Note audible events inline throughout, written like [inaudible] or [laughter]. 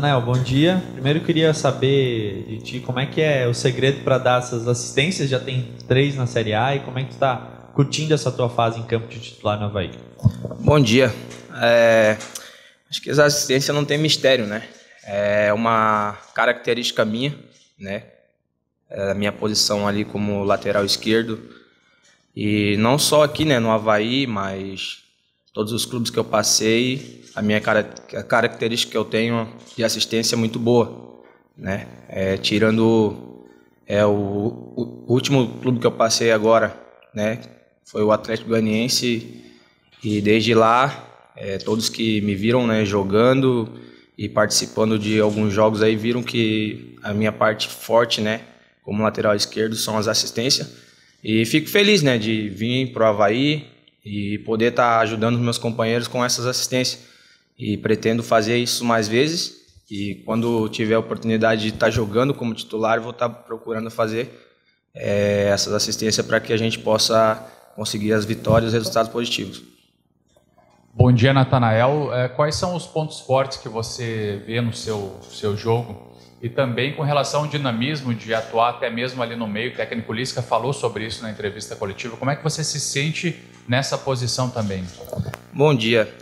Daniel, bom dia. Primeiro eu queria saber de ti como é que é o segredo para dar essas assistências, já tem três na Série A, e como é que está curtindo essa tua fase em campo de titular no Havaí? Bom dia. É, acho que as assistências não tem mistério, né? É uma característica minha, né? É a minha posição ali como lateral esquerdo. E não só aqui, né, no Havaí, mas Todos os clubes que eu passei, a minha cara, a característica que eu tenho de assistência é muito boa, né? É, tirando é o, o, último clube que eu passei agora, né? Foi o Atlético Ganiense e desde lá é, todos que me viram, né, jogando e participando de alguns jogos aí viram que a minha parte forte, né, como lateral esquerdo são as assistências. E fico feliz, né, de vir pro Havaí, e poder estar tá ajudando os meus companheiros com essas assistências. E pretendo fazer isso mais vezes e quando tiver a oportunidade de estar tá jogando como titular, vou estar tá procurando fazer é, essas assistências para que a gente possa conseguir as vitórias e resultados positivos. Bom dia, Natanael. Eh, quais são os pontos fortes que você vê no seu, seu jogo? E também com relação ao dinamismo de atuar até mesmo ali no meio, o técnico Lisca falou sobre isso na entrevista coletiva. Como é que você se sente nessa posição também? Bom dia.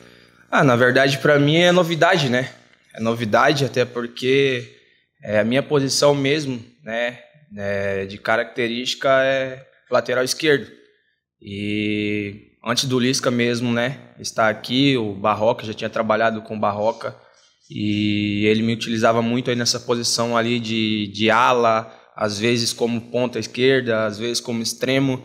Ah, na verdade, para mim é novidade, né? É novidade, até porque é a minha posição mesmo, né? É, de característica é lateral esquerdo. E antes do Lisca mesmo, né? Está aqui, o Barroca, já tinha trabalhado com o Barroca. E ele me utilizava muito aí nessa posição ali de, de ala, às vezes como ponta esquerda, às vezes como extremo.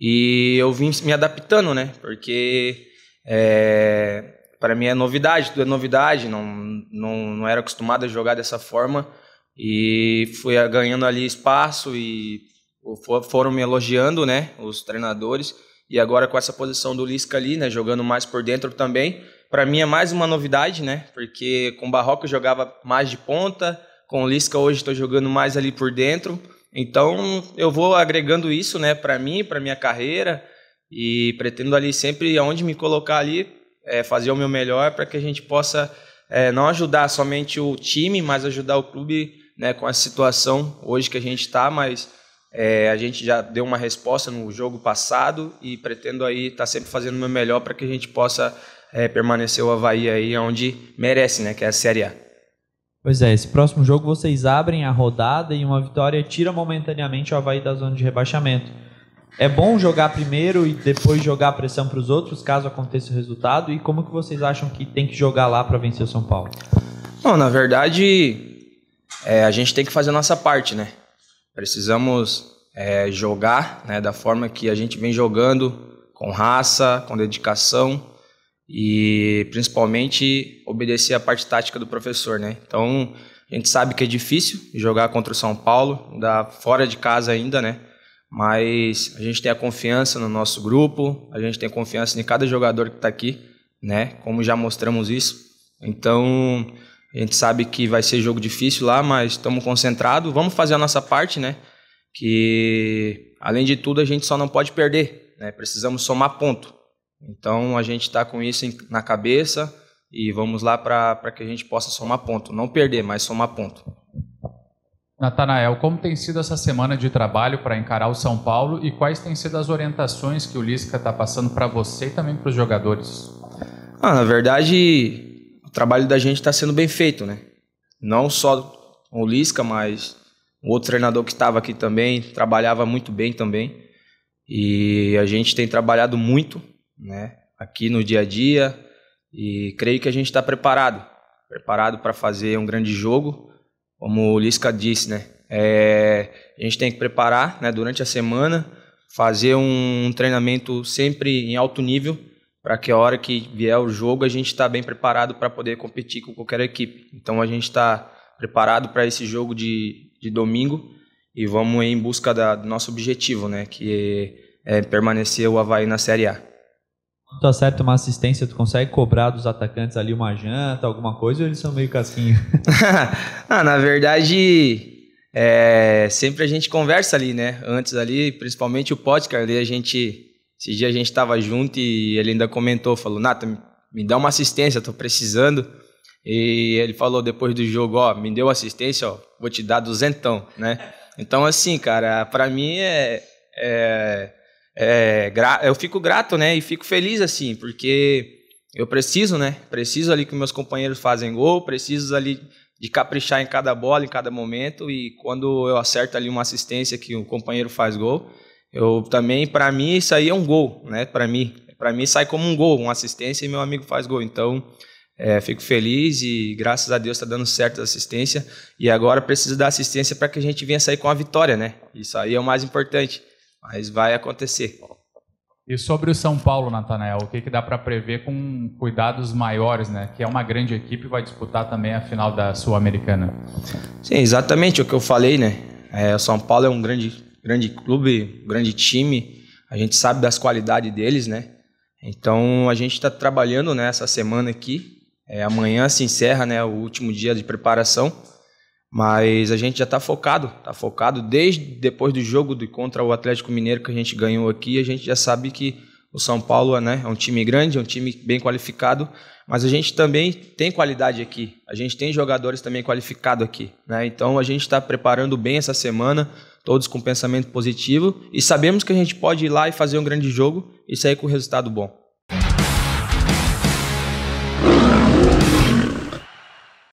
E eu vim me adaptando, né? Porque é, para mim é novidade, tudo é novidade, não, não, não era acostumado a jogar dessa forma. E fui ganhando ali espaço e foram me elogiando, né? Os treinadores. E agora com essa posição do Lisca ali, né? Jogando mais por dentro também. Para mim é mais uma novidade, né? Porque com o Barroco eu jogava mais de ponta, com o Lisca hoje estou jogando mais ali por dentro. Então, eu vou agregando isso, né, para mim, para minha carreira e pretendo ali sempre aonde me colocar ali, é, fazer o meu melhor para que a gente possa é, não ajudar somente o time, mas ajudar o clube, né, com a situação hoje que a gente está, mas é, a gente já deu uma resposta no jogo passado e pretendo aí estar tá sempre fazendo o meu melhor para que a gente possa é, permanecer o Havaí aí onde merece, né, que é a Série A. Pois é, esse próximo jogo vocês abrem a rodada e uma vitória tira momentaneamente o Havaí da zona de rebaixamento. É bom jogar primeiro e depois jogar pressão para os outros, caso aconteça o resultado? E como que vocês acham que tem que jogar lá para vencer o São Paulo? Bom, na verdade, é, a gente tem que fazer a nossa parte, né? Precisamos é, jogar né, da forma que a gente vem jogando, com raça, com dedicação e principalmente obedecer a parte tática do professor, né? Então, a gente sabe que é difícil jogar contra o São Paulo, da fora de casa ainda, né? Mas a gente tem a confiança no nosso grupo, a gente tem confiança em cada jogador que está aqui, né? Como já mostramos isso. Então, a gente sabe que vai ser jogo difícil lá, mas estamos concentrados, vamos fazer a nossa parte, né? Que além de tudo a gente só não pode perder, né? Precisamos somar ponto. Então a gente está com isso na cabeça e vamos lá para que a gente possa somar ponto. Não perder, mas somar ponto. Natanael, como tem sido essa semana de trabalho para encarar o São Paulo e quais têm sido as orientações que o Lisca está passando para você e também para os jogadores? Ah, na verdade, o trabalho da gente está sendo bem feito, né? Não só o Lisca, mas o outro treinador que estava aqui também trabalhava muito bem também. E a gente tem trabalhado muito né? Aqui no dia a dia e creio que a gente está preparado, preparado para fazer um grande jogo, como o Lisca disse, né? É, a gente tem que preparar, né? Durante a semana, fazer um, treinamento sempre em alto nível para que a hora que vier o jogo a gente está bem preparado para poder competir com qualquer equipe. Então a gente está preparado para esse jogo de, de domingo e vamos em busca da, do nosso objetivo, né, que é permanecer o Havaí na Série A tu acerta certo uma assistência, tu consegue cobrar dos atacantes ali uma janta, alguma coisa, ou eles são meio casquinho? [laughs] ah, na verdade, é, sempre a gente conversa ali, né? Antes ali, principalmente o podcast, ali a gente, esse dia a gente estava junto e ele ainda comentou, falou, Nata, me dá uma assistência, tô precisando. E ele falou depois do jogo, ó, me deu assistência, ó, vou te dar duzentão, né? Então assim, cara, para mim é, é é, eu fico grato, né? E fico feliz assim, porque eu preciso, né? Preciso ali que meus companheiros fazem gol, preciso ali de caprichar em cada bola, em cada momento. E quando eu acerto ali uma assistência que o um companheiro faz gol, eu também, para mim, isso aí é um gol, né? Para mim, para mim sai como um gol, uma assistência e meu amigo faz gol. Então, é, fico feliz e graças a Deus está dando certo a assistência. E agora preciso da assistência para que a gente venha sair com a vitória, né? Isso aí é o mais importante mas vai acontecer. E sobre o São Paulo, Natanael, o que, que dá para prever com cuidados maiores, né? Que é uma grande equipe e vai disputar também a final da Sul-Americana. Sim, exatamente o que eu falei, né? É, o São Paulo é um grande, grande clube, grande time. A gente sabe das qualidades deles, né? Então a gente está trabalhando nessa né, semana aqui. É, amanhã se encerra né, o último dia de preparação. Mas a gente já está focado, está focado desde depois do jogo de contra o Atlético Mineiro que a gente ganhou aqui. A gente já sabe que o São Paulo né, é um time grande, é um time bem qualificado, mas a gente também tem qualidade aqui. A gente tem jogadores também qualificados aqui. Né? Então a gente está preparando bem essa semana, todos com pensamento positivo e sabemos que a gente pode ir lá e fazer um grande jogo e sair com resultado bom.